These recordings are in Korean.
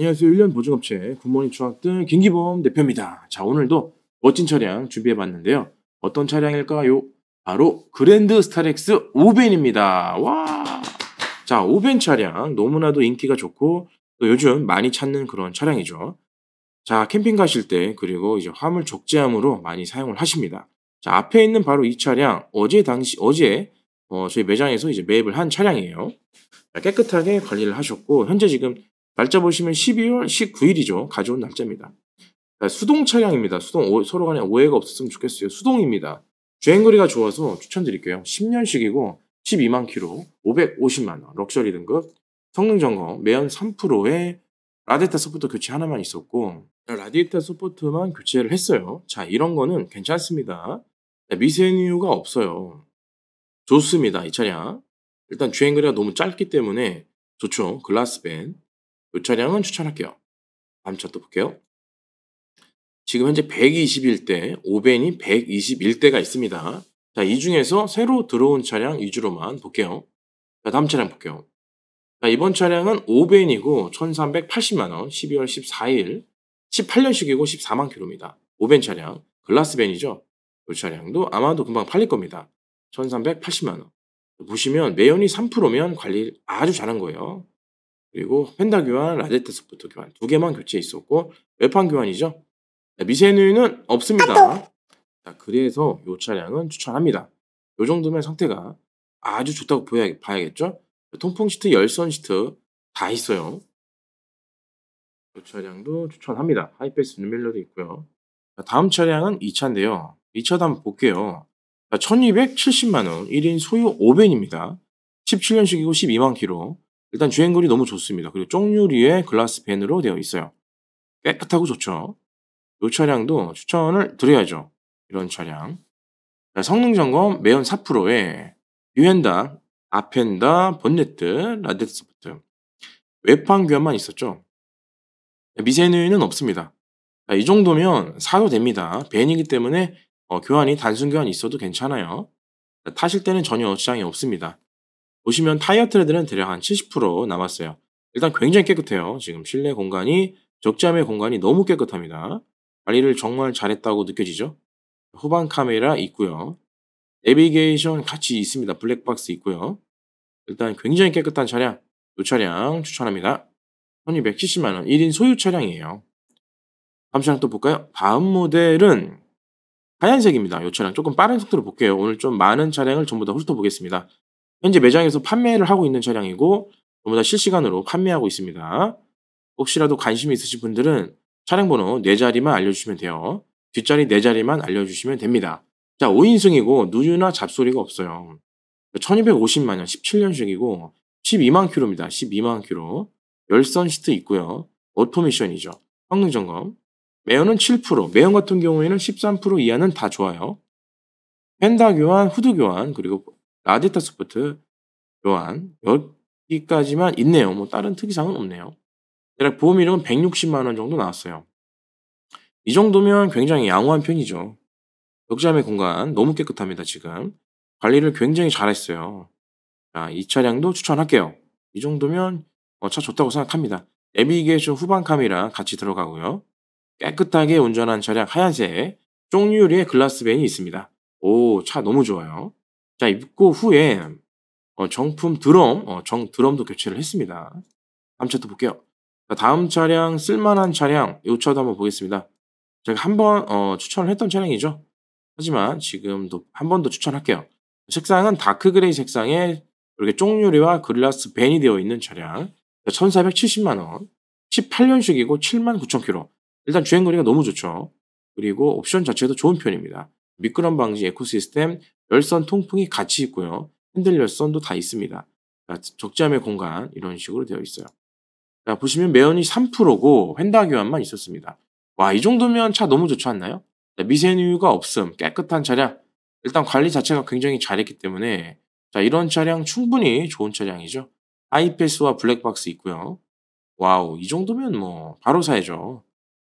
안녕하세요. 1년 보증업체 굿모닝 추학등 김기범 대표입니다. 자, 오늘도 멋진 차량 준비해봤는데요. 어떤 차량일까요? 바로 그랜드 스타렉스 오벤입니다 와! 자, 오벤 차량 너무나도 인기가 좋고 또 요즘 많이 찾는 그런 차량이죠. 자, 캠핑 가실 때 그리고 이제 화물 적재함으로 많이 사용을 하십니다. 자, 앞에 있는 바로 이 차량 어제 당시 어제 어, 저희 매장에서 이제 매입을 한 차량이에요. 자, 깨끗하게 관리를 하셨고 현재 지금 날짜 보시면 12월 19일이죠. 가져온 날짜입니다. 수동 차량입니다. 수동 오, 서로 간에 오해가 없었으면 좋겠어요. 수동입니다. 주행거리가 좋아서 추천드릴게요. 10년식이고 12만 키로 550만 원, 럭셔리 등급, 성능 점검, 매연 3%의 라데타 디 서포터 교체 하나만 있었고 라디에타 서포트만 교체를 했어요. 자 이런 거는 괜찮습니다. 네, 미세이유가 없어요. 좋습니다. 이 차량 일단 주행거리가 너무 짧기 때문에 좋죠. 글라스밴 요 차량은 추천할게요. 다음 차 또 볼게요. 지금 현재 121대, 오벤이 121대가 있습니다. 자, 이 중에서 새로 들어온 차량 위주로만 볼게요. 자, 다음 차량 볼게요. 자, 이번 차량은 오벤이고 1380만원, 12월 14일, 18년식이고 14만 킬로입니다. 5벤 차량, 글라스벤이죠. 이 차량도 아마도 금방 팔릴 겁니다. 1380만원. 보시면 매연이 3%면 관리를 아주 잘한 거예요. 그리고 펜다 교환, 라제트 소프트 교환 두 개만 교체 있었고 외판 교환이죠. 네, 미세누이는 없습니다. 아, 자, 그래서 이 차량은 추천합니다. 이 정도면 상태가 아주 좋다고 보야, 여 봐야겠죠? 통풍 시트, 열선 시트 다 있어요. 이 차량도 추천합니다. 하이패스 뉴밀러도 있고요. 자, 다음 차량은 2차인데요. 2차도 한번 볼게요. 1270만원, 1인 소유 5벤입니다. 17년식이고 12만 키로. 일단 주행거리 너무 좋습니다. 그리고 쪽유리에 글라스 밴으로 되어 있어요. 깨끗하고 좋죠. 이 차량도 추천을 드려야죠. 이런 차량. 자, 성능 점검 매연 4%에 유엔다 아펜다, 본네트, 라데트 소프트. 외판 교환만 있었죠. 미세누이는 없습니다. 자, 이 정도면 사도 됩니다. 벤이기 때문에 어, 교환이 단순 교환 있어도 괜찮아요. 자, 타실 때는 전혀 지장이 없습니다. 보시면 타이어 트레드는 대략 한 70% 남았어요. 일단 굉장히 깨끗해요. 지금 실내 공간이 적재함의 공간이 너무 깨끗합니다. 관리를 정말 잘했다고 느껴지죠. 후방 카메라 있고요. 내비게이션 같이 있습니다. 블랙박스 있고요. 일단 굉장히 깨끗한 차량, 이 차량 추천합니다. 1270만원, 1인 소유 차량이에요. 다음 차량 또 볼까요? 다음 모델은 하얀색입니다. 이 차량 조금 빠른 속도로 볼게요. 오늘 좀 많은 차량을 전부 다 훑어보겠습니다. 현재 매장에서 판매를 하고 있는 차량이고 너무나 실시간으로 판매하고 있습니다. 혹시라도 관심이 있으신 분들은 차량 번호 4자리만 알려주시면 돼요. 뒷자리 4자리만 알려주시면 됩니다. 자, 5인승이고 누유나 잡소리가 없어요. 1250만원, 17년식이고 12만 킬로입니다. 12만 킬로. 열선 시트 있고요. 오토 미션이죠. 성능 점검. 매연은 7%, 매연 같은 경우에는 13% 이하는 다 좋아요. 펜다 교환, 후드 교환, 그리고 라디타소프트 교환 여기까지만 있네요. 뭐 다른 특이사항은 없네요. 대략 보험 이름은 160만 원 정도 나왔어요. 이 정도면 굉장히 양호한 편이죠. 적자매 공간 너무 깨끗합니다 지금. 관리를 굉장히 잘했어요. 자, 이 차량도 추천할게요. 이 정도면 어, 차 좋다고 생각합니다. 내비게이션 후방 카메라 같이 들어가고요. 깨끗하게 운전한 차량 하얀색 쪽유리에 글라스 벤이 있습니다. 오, 차 너무 좋아요. 자, 입고 후에 어, 정품 드럼, 어, 정 드럼도 교체를 했습니다. 다음 차트 볼게요. 자, 다음 차량, 쓸만한 차량, 이 차도 한번 보겠습니다. 제가 한번 어, 추천을 했던 차량이죠. 하지만 지금도 한 번 더 추천할게요. 색상은 다크 그레이 색상에 이렇게 쪽유리와 글라스 벤이 되어 있는 차량. 1470만원, 18년식이고 7만 9천 킬로. 일단 주행거리가 너무 좋죠. 그리고 옵션 자체도 좋은 편입니다. 미끄럼 방지 에코시스템, 열선 통풍이 같이 있고요. 핸들 열선도 다 있습니다. 그러니까 적재함의 공간 이런 식으로 되어 있어요. 자, 그러니까 보시면 매연이 3%고 휀다 교환만 있었습니다. 와, 이 정도면 차 너무 좋지 않나요? 자, 미세누유가 없음, 깨끗한 차량. 일단 관리 자체가 굉장히 잘했기 때문에 자, 이런 차량 충분히 좋은 차량이죠. 아이패스와 블랙박스 있고요. 와우, 이 정도면 뭐 바로 사야죠.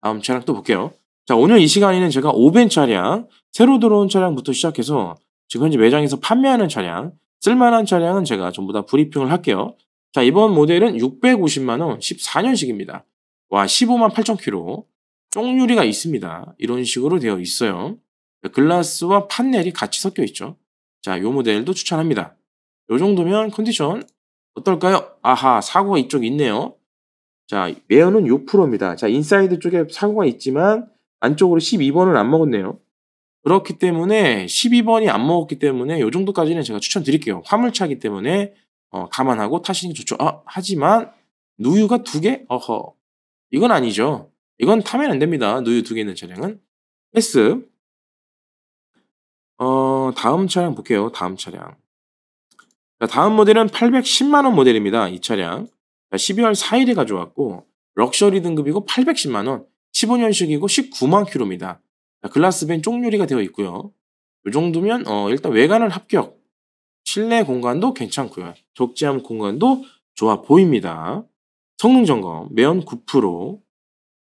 다음 차량 또 볼게요. 자, 오늘 이 시간에는 제가 오벤 차량, 새로 들어온 차량부터 시작해서 지금 현재 매장에서 판매하는 차량, 쓸만한 차량은 제가 전부 다 브리핑을 할게요. 자, 이번 모델은 650만원 14년식입니다. 와, 15만 8천 킬로. 쪽유리가 있습니다. 이런 식으로 되어 있어요. 글라스와 판넬이 같이 섞여 있죠. 자, 이 모델도 추천합니다. 이 정도면 컨디션 어떨까요? 아하, 사고가 이쪽에 있네요. 자, 매연은 6%입니다. 자, 인사이드 쪽에 사고가 있지만 안쪽으로 12번을 안 먹었네요. 그렇기 때문에 12번이 안 먹었기 때문에 요 정도까지는 제가 추천드릴게요. 화물차기 때문에 어, 감안하고 타시는 게 좋죠. 아, 하지만 누유가 두 개? 어허. 이건 아니죠. 이건 타면 안 됩니다. 누유 두 개 있는 차량은. 패스. 어, 다음 차량 볼게요. 다음 차량. 자, 다음 모델은 810만원 모델입니다. 이 차량. 자, 12월 4일에 가져왔고, 럭셔리 등급이고 810만원, 15년식이고 19만 킬로입니다. 글라스벤 쪽유리가 되어 있고요. 이 정도면 어, 일단 외관은 합격. 실내 공간도 괜찮고요. 적재함 공간도 좋아 보입니다. 성능 점검 매연 9%,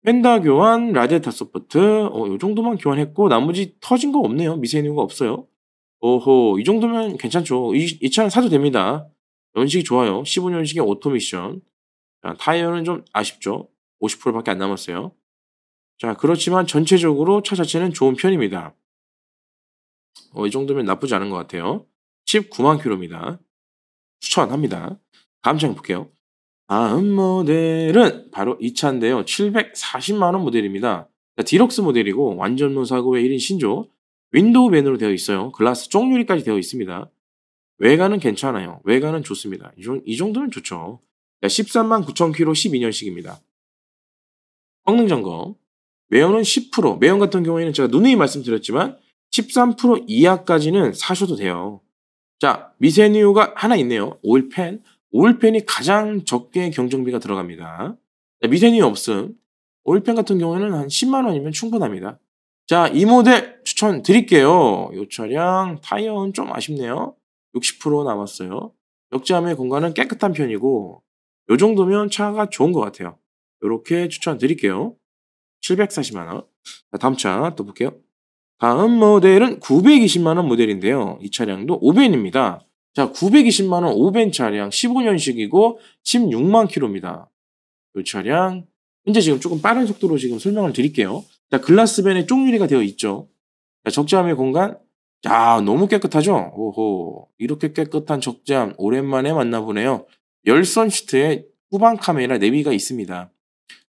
펜더 교환, 라디에타 서포트 어, 이 정도만 교환했고 나머지 터진 거 없네요. 미세누가 없어요. 오호 이 정도면 괜찮죠. 이, 이 차는 사도 됩니다. 연식이 좋아요. 15년식의 오토미션. 자, 타이어는 좀 아쉽죠. 50%밖에 안 남았어요. 자, 그렇지만 전체적으로 차 자체는 좋은 편입니다. 어, 이 정도면 나쁘지 않은 것 같아요. 19만 킬로입니다. 추천합니다. 다음 장 볼게요. 다음 모델은 바로 이 차인데요. 740만원 모델입니다. 자, 디럭스 모델이고 완전문 사고의 1인 신조 윈도우 밴으로 되어 있어요. 글라스 쪽유리까지 되어 있습니다. 외관은 괜찮아요. 외관은 좋습니다. 이, 정도면 좋죠. 13만 9천 킬로 12년식입니다. 성능 점검 매연은 10%, 매연 같은 경우에는 제가 누누이 말씀드렸지만 13% 이하까지는 사셔도 돼요. 자, 미세뉴가 하나 있네요. 오일펜. 오일펜이 가장 적게 경정비가 들어갑니다. 미세뉴 없음. 오일펜 같은 경우에는 한 10만 원이면 충분합니다. 자, 이 모델 추천드릴게요. 요 차량 타이어는 좀 아쉽네요. 60% 남았어요. 역지함의 공간은 깨끗한 편이고 요 정도면 차가 좋은 것 같아요. 이렇게 추천드릴게요. 740만원. 다음 차 또 볼게요. 다음 모델은 920만원 모델인데요. 이 차량도 5벤입니다. 자, 920만원 5벤 차량 15년식이고 16만 키로입니다이 차량 현재 지금 조금 빠른 속도로 지금 설명을 드릴게요. 자, 글라스벤에 쪽유리가 되어 있죠. 자, 적재함의 공간. 야, 너무 깨끗하죠? 오호. 이렇게 깨끗한 적재함 오랜만에 만나보네요. 열선 시트에 후방 카메라 내비가 있습니다.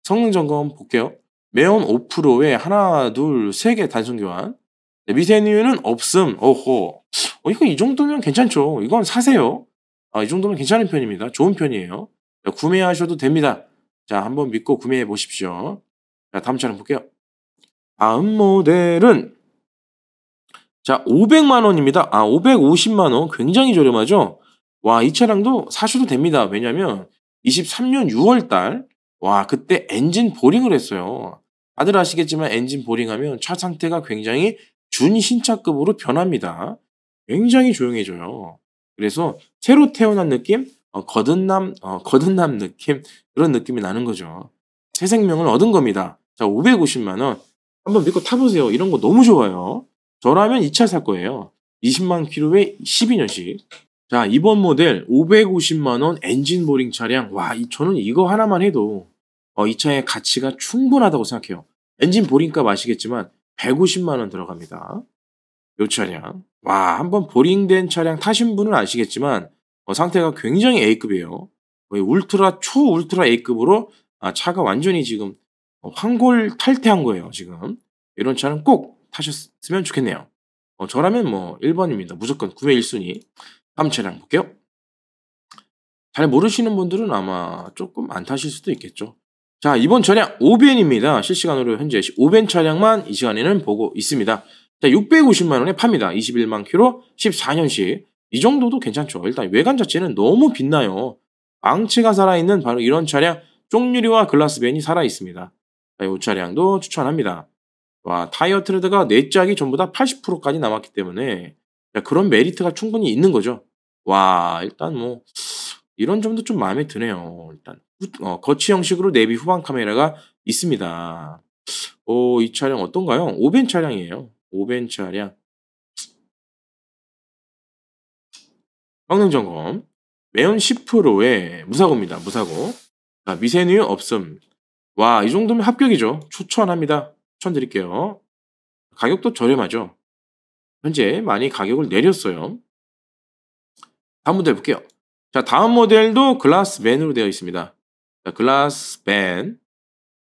성능 점검 볼게요. 매연 5%에 하나, 둘, 세 개 단순 교환. 네, 미세누유는 없음. 오호. 어, 이거 이 정도면 괜찮죠. 이건 사세요. 아, 이 정도면 괜찮은 편입니다. 좋은 편이에요. 자, 구매하셔도 됩니다. 자, 한번 믿고 구매해 보십시오. 자, 다음 차량 볼게요. 다음 모델은 자, 500만 원입니다. 아, 550만 원. 굉장히 저렴하죠? 와, 이 차량도 사셔도 됩니다. 왜냐면 23년 6월 달 와, 그때 엔진 보링을 했어요. 다들 아시겠지만 엔진 보링하면 차 상태가 굉장히 준신차급으로 변합니다. 굉장히 조용해져요. 그래서 새로 태어난 느낌, 어, 거듭남, 어, 거듭남 느낌 그런 느낌이 나는 거죠. 새 생명을 얻은 겁니다. 자, 550만 원 한번 믿고 타보세요. 이런 거 너무 좋아요. 저라면 이 차 살 거예요. 20만 키로에 12년씩. 자, 이번 모델 550만원 엔진 보링 차량. 와, 이, 저는 이거 하나만 해도 어, 이 차의 가치가 충분하다고 생각해요. 엔진 보링값 아시겠지만 150만원 들어갑니다. 요 차량. 와, 한번 보링된 차량 타신 분은 아시겠지만 어, 상태가 굉장히 A급이에요. 거의 울트라, 초 울트라 A급으로 아, 차가 완전히 지금 어, 황골 탈퇴한 거예요, 지금. 이런 차는 꼭 타셨으면 좋겠네요. 어, 저라면 뭐 1번입니다. 무조건 구매 1순위. 한번 차량 볼게요. 잘 모르시는 분들은 아마 조금 안 타실 수도 있겠죠. 자, 이번 차량 5벤입니다. 실시간으로 현재 5벤 차량만 이 시간에는 보고 있습니다. 자, 650만원에 팝니다. 21만 키로 14년식. 이 정도도 괜찮죠. 일단 외관 자체는 너무 빛나요. 망치가 살아있는 바로 이런 차량, 쪽유리와 글라스벤이 살아있습니다. 자, 이 차량도 추천합니다. 와, 타이어 트레드가 4짝이 전부 다 80%까지 남았기 때문에 자, 그런 메리트가 충분히 있는 거죠. 와, 일단 뭐, 이런 점도 좀 마음에 드네요. 일단, 어, 거치 형식으로 내비 후방 카메라가 있습니다. 오, 어, 이 차량 어떤가요? 오벤 차량이에요. 오벤 차량. 성능 점검. 매연 10%의 무사고입니다. 무사고. 자, 미세누유 없음. 와, 이 정도면 합격이죠. 추천합니다. 추천드릴게요. 가격도 저렴하죠. 현재 많이 가격을 내렸어요. 한번더 해 볼게요. 자, 다음 모델도 글라스 밴으로 되어 있습니다. 자, 글라스 밴.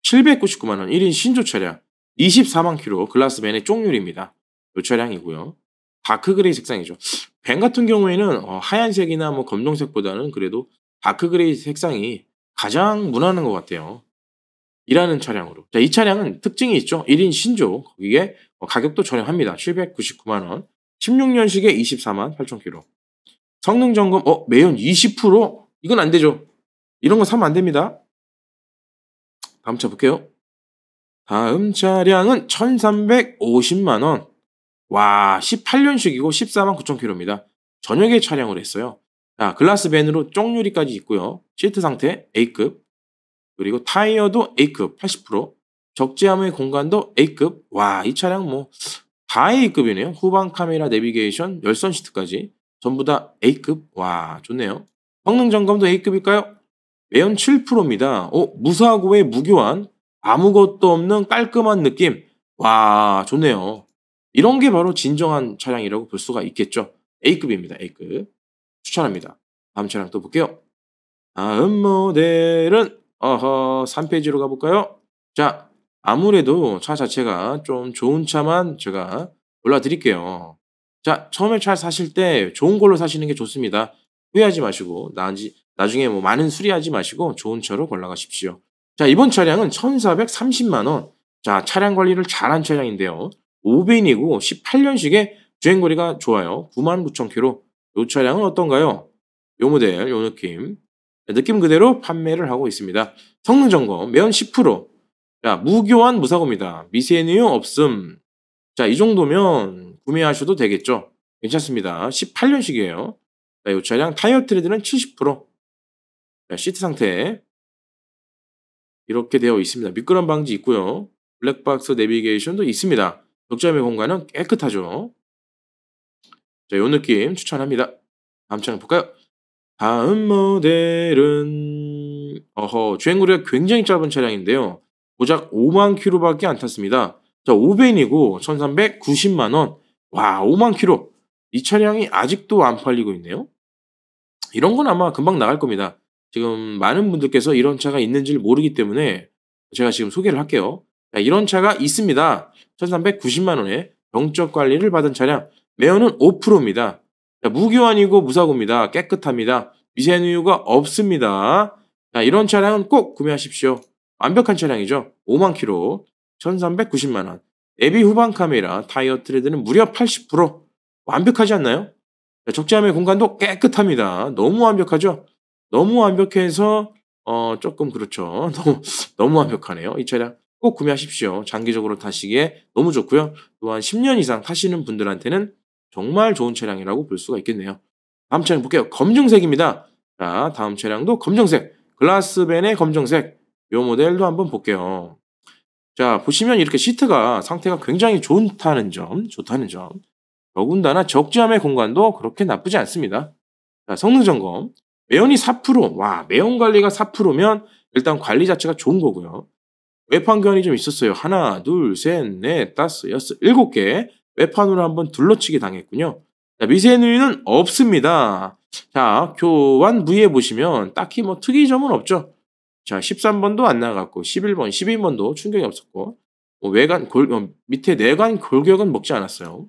799만원, 1인 신조 차량. 24만 키로 글라스 밴의 쪽률입니다. 이 차량이고요. 다크 그레이 색상이죠. 밴 같은 경우에는 어, 하얀색이나 뭐 검정색보다는 그래도 다크 그레이 색상이 가장 무난한 것 같아요. 이라는 차량으로. 자, 이 차량은 특징이 있죠. 1인 신조. 거기에 어, 가격도 저렴합니다. 799만원. 16년식에 24만 8천 킬로. 성능 점검, 어, 매연 20%? 이건 안 되죠. 이런 거 사면 안 됩니다. 다음 차 볼게요. 다음 차량은 1350만원. 와, 18년식이고 14만 9천 킬로입니다. 저녁에 차량으로 했어요. 자, 글라스 밴으로 쪽유리까지 있고요. 시트 상태 A급. 그리고 타이어도 A급 80%. 적재함의 공간도 A급. 와, 이 차량 뭐, 다 A급이네요. 후방 카메라 내비게이션, 열선 시트까지. 전부 다 A급? 와, 좋네요. 성능 점검도 A급일까요? 매연 7%입니다. 어, 무사고의 무교한 아무것도 없는 깔끔한 느낌. 와, 좋네요. 이런 게 바로 진정한 차량이라고 볼 수가 있겠죠. A급입니다. A급. 추천합니다. 다음 차량 또 볼게요. 다음 모델은 어허 3페이지로 가볼까요? 자, 아무래도 차 자체가 좀 좋은 차만 제가 골라드릴게요. 자, 처음에 차 사실 때 좋은 걸로 사시는 게 좋습니다. 후회하지 마시고, 나지 나중에 뭐 많은 수리하지 마시고, 좋은 차로 골라가십시오. 자, 이번 차량은 1430만원. 자, 차량 관리를 잘한 차량인데요. 5인이고 18년식에 주행거리가 좋아요. 99,000km. 이 차량은 어떤가요? 요 모델, 요 느낌. 느낌 그대로 판매를 하고 있습니다. 성능 점검, 매연 10%. 자, 무교환 무사고입니다. 미세누유 없음. 자, 이 정도면 구매하셔도 되겠죠. 괜찮습니다. 18년식이에요. 자, 이 차량 타이어 트레드는 70%. 자, 시트 상태. 이렇게 되어 있습니다. 미끄럼 방지 있고요. 블랙박스 내비게이션도 있습니다. 적점의 공간은 깨끗하죠. 자, 요 느낌 추천합니다. 다음 차량 볼까요? 다음 모델은 어허 주행거리가 굉장히 짧은 차량인데요. 고작 5만 킬로밖에 안 탔습니다. 자, 5벤이고 1,390만 원. 와, 5만 키로이 차량이 아직도 안 팔리고 있네요. 이런 건 아마 금방 나갈 겁니다. 지금 많은 분들께서 이런 차가 있는지를 모르기 때문에 제가 지금 소개를 할게요. 자, 이런 차가 있습니다. 1390만원에 병적 관리를 받은 차량. 매연은 5%입니다. 자, 무교환이고 무사고입니다. 깨끗합니다. 미세이유가 없습니다. 자, 이런 차량은 꼭 구매하십시오. 완벽한 차량이죠. 5만 키로 1390만원. 에비 후방 카메라 타이어 트레드는 무려 80% 완벽하지 않나요? 적재함의 공간도 깨끗합니다. 너무 완벽하죠? 너무 완벽해서 어 조금 그렇죠. 너무 너무 완벽하네요. 이 차량 꼭 구매하십시오. 장기적으로 타시기에 너무 좋고요. 또한 10년 이상 타시는 분들한테는 정말 좋은 차량이라고 볼 수가 있겠네요. 다음 차량 볼게요. 검정색입니다. 자, 다음 차량도 검정색. 글라스벤의 검정색. 이 모델도 한번 볼게요. 자, 보시면 이렇게 시트가 상태가 굉장히 좋다는 점, 좋다는 점. 더군다나 적지함의 공간도 그렇게 나쁘지 않습니다. 자, 성능 점검. 매연이 4%, 와, 매연 관리가 4%면 일단 관리 자체가 좋은 거고요. 외판견이 좀 있었어요. 하나, 둘, 셋, 넷, 다섯, 여섯, 일곱 개. 외판으로 한번 둘러치기 당했군요. 자, 미세누이는 없습니다. 자, 교환 부위에 보시면 딱히 뭐 특이점은 없죠. 자, 13번도 안 나갔고 11번, 12번도 충격이 없었고 뭐 외관 골, 어, 밑에 내관 골격은 먹지 않았어요.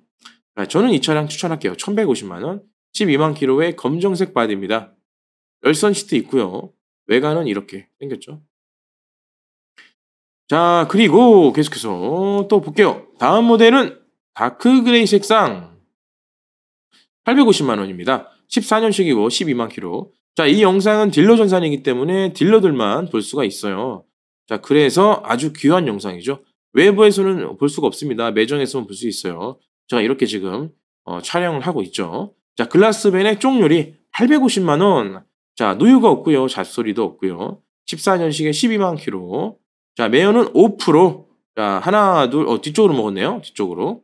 자, 저는 이 차량 추천할게요. 1150만 원, 12만 키로의 검정색 바디입니다. 열선 시트 있고요. 외관은 이렇게 생겼죠. 자, 그리고 계속해서 또 볼게요. 다음 모델은 다크 그레이 색상 850만 원입니다. 14년식이고 12만 키로 자, 이 영상은 딜러 전산이기 때문에 딜러들만 볼 수가 있어요. 자, 그래서 아주 귀한 영상이죠. 외부에서는 볼 수가 없습니다. 매장에서만 볼 수 있어요. 제가 이렇게 지금 어, 촬영을 하고 있죠. 자, 글라스벤의 쪽률이 850만 원. 자, 누유가 없고요. 잣소리도 없고요. 14년식에 12만 키로. 자, 매연은 5%. 자, 하나, 둘, 어, 뒤쪽으로 먹었네요. 뒤쪽으로.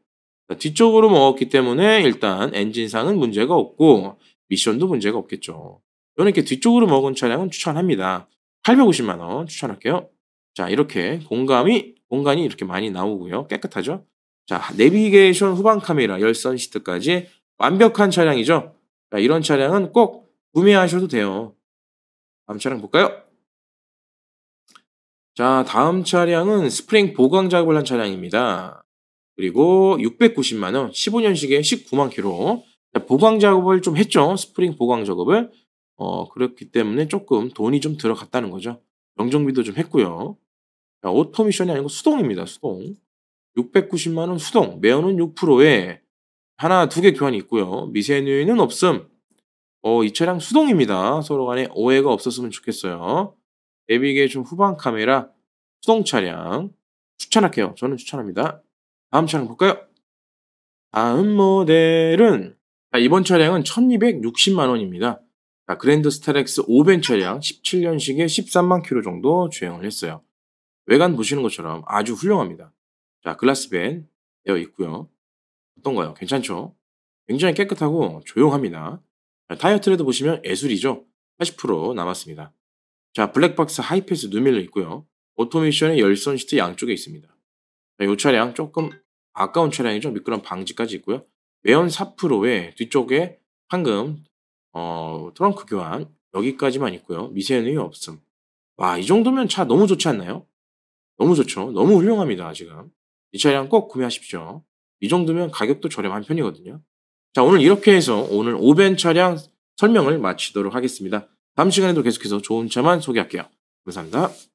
자, 뒤쪽으로 먹었기 때문에 일단 엔진상은 문제가 없고 미션도 문제가 없겠죠. 요는 이렇게 뒤쪽으로 먹은 차량은 추천합니다. 850만 원 추천할게요. 자 이렇게 공감이 공간이 이렇게 많이 나오고요. 깨끗하죠? 자 내비게이션 후방 카메라 열선 시트까지 완벽한 차량이죠. 자, 이런 차량은 꼭 구매하셔도 돼요. 다음 차량 볼까요? 자, 다음 차량은 스프링 보강 작업을 한 차량입니다. 그리고 690만원, 15년식에 19만 킬로. 보강 작업을 좀 했죠. 스프링 보강 작업을. 어, 그렇기 때문에 조금 돈이 좀 들어갔다는 거죠. 영정비도 좀 했고요. 자, 오토미션이 아니고 수동입니다. 수동. 690만 원 수동. 매연은 6%에 하나 두 개 교환이 있고요. 미세누이는 없음. 어, 이 차량 수동입니다. 서로 간에 오해가 없었으면 좋겠어요. 내비게이션 후방 카메라 수동 차량 추천할게요. 저는 추천합니다. 다음 차량 볼까요? 다음 모델은 자, 이번 차량은 1260만 원입니다. 자, 그랜드 스타렉스 5벤 차량 17년식에 13만 킬로 정도 주행을 했어요. 외관 보시는 것처럼 아주 훌륭합니다. 자, 글라스벤 되어 있고요. 어떤가요? 괜찮죠? 굉장히 깨끗하고 조용합니다. 자, 타이어 트레드 보시면 예술이죠? 80% 남았습니다. 자, 블랙박스 하이패스 누밀러 있고요. 오토미션의 열선 시트 양쪽에 있습니다. 자, 이 차량 조금 아까운 차량이죠. 미끄럼 방지까지 있고요. 매연 4%에 뒤쪽에 황금 어, 트렁크 교환 여기까지만 있고요. 미세는 없음. 와, 이 정도면 차 너무 좋지 않나요? 너무 좋죠. 너무 훌륭합니다, 지금. 이 차량 꼭 구매하십시오. 이 정도면 가격도 저렴한 편이거든요. 자, 오늘 이렇게 해서 오늘 오벤 차량 설명을 마치도록 하겠습니다. 다음 시간에도 계속해서 좋은 차만 소개할게요. 감사합니다.